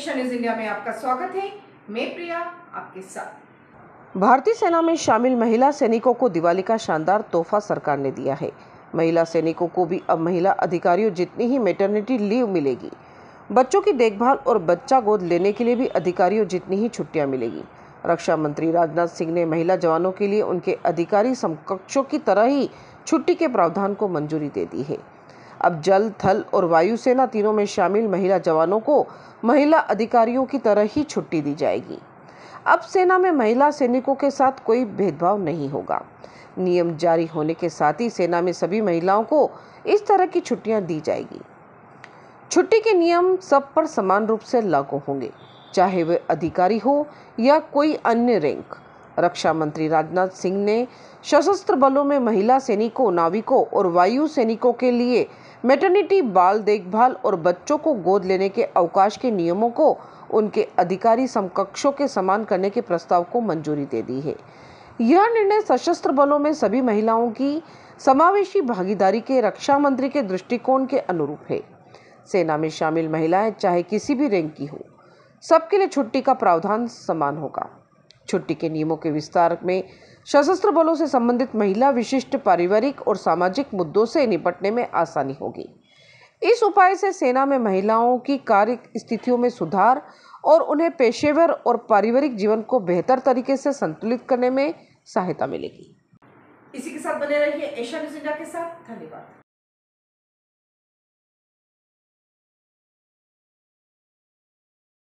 Asia news India में आपका स्वागत है मैं प्रिया आपके साथ भारतीय सेना में शामिल महिला सैनिकों को दिवाली का शानदार तोहफा सरकार ने दिया है महिला सैनिकों को भी अब महिला अधिकारियों जितनी ही मेटर्निटी लीव मिलेगी बच्चों की देखभाल और बच्चा गोद लेने के लिए भी अधिकारियों जितनी ही छुट्टियां मिलेगी रक्षा मंत्री राजनाथ सिंह ने महिला जवानों के लिए उनके अधिकारी समकक्षों की तरह ही छुट्टी के प्रावधान को मंजूरी दे दी है अब जल थल और वायुसेना तीनों में शामिल महिला जवानों को महिला अधिकारियों की तरह ही छुट्टी दी जाएगी अब सेना में महिला सैनिकों के साथ कोई भेदभाव नहीं होगा नियम जारी होने के साथ ही सेना में सभी महिलाओं को इस तरह की छुट्टियां दी जाएगी छुट्टी के नियम सब पर समान रूप से लागू होंगे चाहे वे अधिकारी हो या कोई अन्य रैंक रक्षा मंत्री राजनाथ सिंह ने सशस्त्र बलों में महिला सैनिकों नाविकों और वायु सैनिकों के लिए मेटर्निटी बाल देखभाल और बच्चों को गोद लेने के अवकाश के नियमों को उनके अधिकारी समकक्षों के समान करने के प्रस्ताव को मंजूरी दे दी है यह निर्णय सशस्त्र बलों में सभी महिलाओं की समावेशी भागीदारी के रक्षा मंत्री के दृष्टिकोण के अनुरूप है सेना में शामिल महिलाएं चाहे किसी भी रैंक की हो सबके लिए छुट्टी का प्रावधान समान होगा छुट्टी के नियमों के विस्तार में सशस्त्र बलों से संबंधित महिला विशिष्ट पारिवारिक और सामाजिक मुद्दों से निपटने में आसानी होगी इस उपाय से सेना में महिलाओं की कार्य स्थितियों में सुधार और उन्हें पेशेवर और पारिवारिक जीवन को बेहतर तरीके से संतुलित करने में सहायता मिलेगी इसी के साथ बने रहिए एशिया न्यूज इंडिया के साथ धन्यवाद